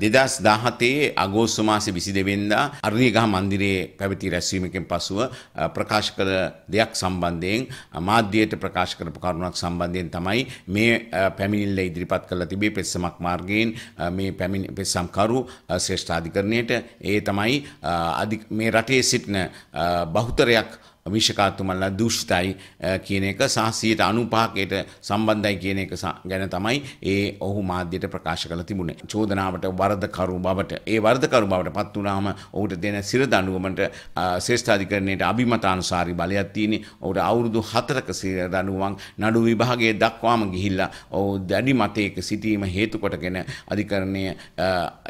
දෙදස් දාහතේ අගෝස්තු මාසේ විසි දෙවෙන්දා අරණියගහ මන්දිරයේ පැවති රැස්වීමකින් පසුව ප්‍රකාශ කළ දෙයක් සම්බන්ධයෙන් මාධ්‍යයට ප්‍රකාශ කරපු කරුණක් සම්බන්ධයෙන් තමයි මේ පැමිණිල්ල ඉදිරිපත් කරලා තිබේ පෙත්සමක් මාර්ගයෙන් මේ පැමිණි පෙත්සම්කරු ශ්‍රේෂ්ඨාධිකරණයට ඒ තමයි මේ රටේ සිටින බහුතරයක් විෂකා තුමල්ලා දුෂ්ටයි කියන එක සහ සියයට අනුපාකයට සම්බන්ධයි කියන එක ගැන තමයි ඒ ඔහු මාධ්‍යයට ප්‍රකාශ කළ තිබුණේ. චෝදනාවට වරදකරු බවට ඒ වරදකරු බවට පත් වුණාම ඔහුට දෙන සිරදඬුවමට ශ්‍රේෂ්ඨාධිකරණයට අභිමතානුසාරී බලයක් තියෙන්නේ. ඔහුට අවුරුදු 4ක සිරදඬුවම් නඩු විභාගයේ දක්වාම ගිහිල්ලා ඔහු දැඩි මතයක සිටීම හේතු කොටගෙන අධිකරණය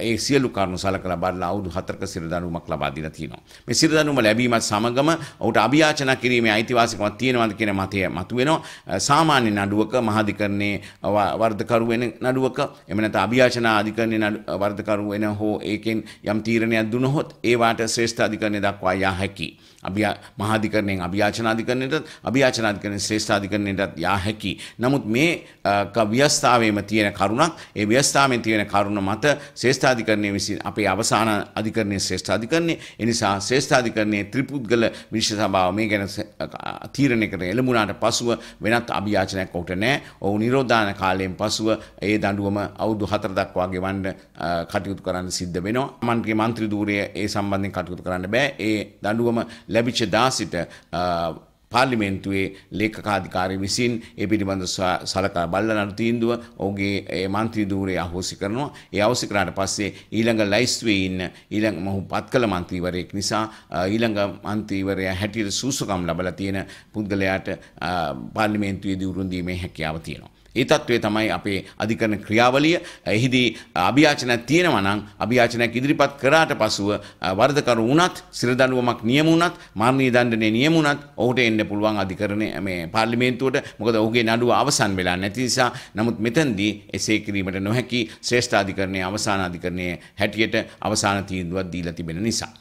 ඒ සියලු කරුණු සලකලා බලලා අවුරුදු 4ක සිරදඬුවමක් ලබා දීලා තියෙනවා. මේ සිරදඬුවම ලැබීමත් සමගම ඔහුට අභියා යාචනා කිරීමේ අයිතිවාසිකමක් තියෙනවද කියන මතය මතුවෙනවා සාමාන්‍ය නඩුවක මහාධිකරණයේ වර්ධකරු වෙන නඩුවක එම නැත්නම් අභියාචනා අධිකරණයේ වර්ධකරු වෙන හෝ ඒකෙන් යම් තීරණයක් දුනහොත් ඒ වාට ශ්‍රේෂ්ඨ අධිකරණය දක්වා යා හැකියි අභියා මහාධිකරණයෙන් අභියාචනාධිකරණයටත් අභියාචනාධිකරණයෙන් ශ්‍රේෂ්ඨාධිකරණයටත් යා හැකි. නමුත් මේ ව්‍යස්ථාවේම තියෙන කරුණක් ඒ ව්‍යස්ථාවෙන් තියෙන කරුණ මත ශ්‍රේෂ්ඨාධිකරණය විසින් අපේ අවසාන අධිකරණයේ ශ්‍රේෂ්ඨාධිකරණය එනිසා ශ්‍රේෂ්ඨාධිකරණයේ ත්‍රිපුද්ගල විනිශ්චය සභාව මේ ගැන තීරණයකට එළඹුණාට පසුව වෙනත් අභියාචනයක් ඔහුට නැහැ. ඔහු නිරෝධාන කාලයෙන් පසුව ඒ දඬුවම අවුරුදු 4 දක්වා ගෙවන්න කටයුතු කරන්න සිද්ධ වෙනවා. මන්ත්‍රී මන්ත්‍රී ධූරය ඒ සම්බන්ධයෙන් කටයුතු කරන්න බෑ. ඒ දඬුවම ලැබිච්ච දාසිට පාර්ලිමේන්තුවේ ලේඛකාධිකාරී විසින් ඒ පිළිබඳ සලකා බලන තීන්දුව ඔහුගේ මන්ත්‍රී ධූරයේ අහෝසි කරනවා. ඒ අහෝසි කරාට පස්සේ ඊළඟ ලයිස්තුවේ ඉන්න ඊළඟ මොහු පත් කළ මන්ත්‍රීවරයෙක් නිසා ඊළඟ මන්ත්‍රීවරයා හැටියට සූසකම් ලබලා තියෙන පුද්ගලයාට පාර්ලිමේන්තුවේ දිවුරුන් දීමේ හැකියාව තියෙනවා. ඒ තත්ත්වය තමයි අපේ අධිකරණ ක්‍රියාවලිය. එහිදී අභියාචනයක් තියෙනවා නම් අභියාචනයක් ඉදිරිපත් කරාට පසුව වරදකරු වුණත් සිර දඬුවමක් නියම වුණත් මරණීය දඬුවම නියම වුණත් ඔහුට එන්න පුළුවන් අධිකරණය මේ පාර්ලිමේන්තුවට මොකද ඔහුගේ නඩුව අවසන් වෙලා නැති නිසා නමුත් මෙතෙන්දී එසේ කිරීමට නොහැකි ශ්‍රේෂ්ඨ අධිකරණයේ අවසාන අධිකරණයේ හැටියට අවසාන තීන්දුවක් දීලා තිබෙන නිසා